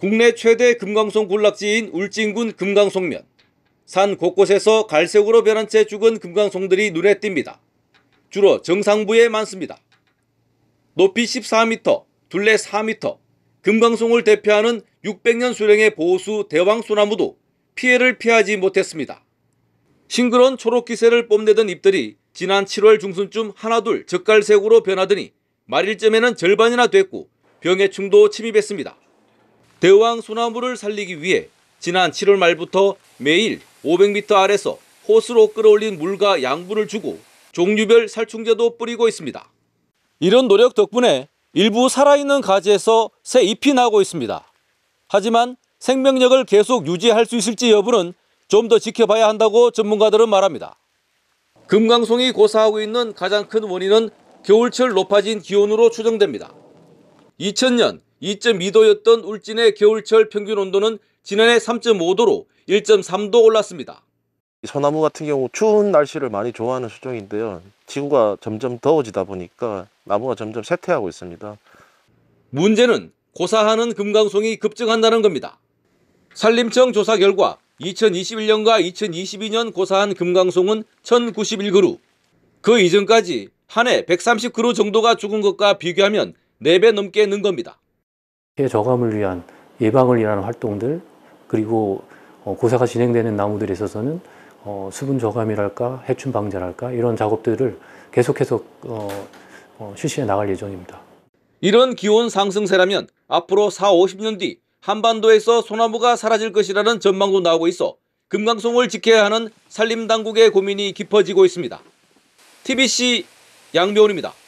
국내 최대 금강송 군락지인 울진군 금강송면. 산 곳곳에서 갈색으로 변한 채 죽은 금강송들이 눈에 띕니다. 주로 정상부에 많습니다. 높이 14m, 둘레 4m, 금강송을 대표하는 600년 수령의 보호수 대왕소나무도 피해를 피하지 못했습니다. 싱그러운 초록 기세를 뽐내던 잎들이 지난 7월 중순쯤 하나둘 적갈색으로 변하더니 말일쯤에는 절반이나 됐고 병해충도 침입했습니다. 대왕 소나무를 살리기 위해 지난 7월 말부터 매일 500m 아래서 호스로 끌어올린 물과 양분을 주고 종류별 살충제도 뿌리고 있습니다. 이런 노력 덕분에 일부 살아있는 가지에서 새 잎이 나고 있습니다. 하지만 생명력을 계속 유지할 수 있을지 여부는 좀 더 지켜봐야 한다고 전문가들은 말합니다. 금강송이 고사하고 있는 가장 큰 원인은 겨울철 높아진 기온으로 추정됩니다. 2000년 2.2도였던 울진의 겨울철 평균 온도는 지난해 3.5도로 1.3도 올랐습니다. 소나무 같은 경우 추운 날씨를 많이 좋아하는 수종인데요. 지구가 점점 더워지다 보니까 나무가 점점 쇠퇴하고 있습니다. 문제는 고사하는 금강송이 급증한다는 겁니다. 산림청 조사 결과 2021년과 2022년 고사한 금강송은 1091그루, 그 이전까지 한 해 130그루 정도가 죽은 것과 비교하면 4배 넘게 는 겁니다. 해 저감을 위한 예방을 위한 활동들 그리고 어, 고사가 진행되는 나무들에 있어서는 어, 수분 저감이랄까 해충 방제랄까 이런 작업들을 계속해서 어, 실시해 나갈 예정입니다. 이런 기온 상승세라면 앞으로 4, 50년 뒤 한반도에서 소나무가 사라질 것이라는 전망도 나오고 있어 금강송을 지켜야 하는 산림당국의 고민이 깊어지고 있습니다. TBC 양병훈입니다.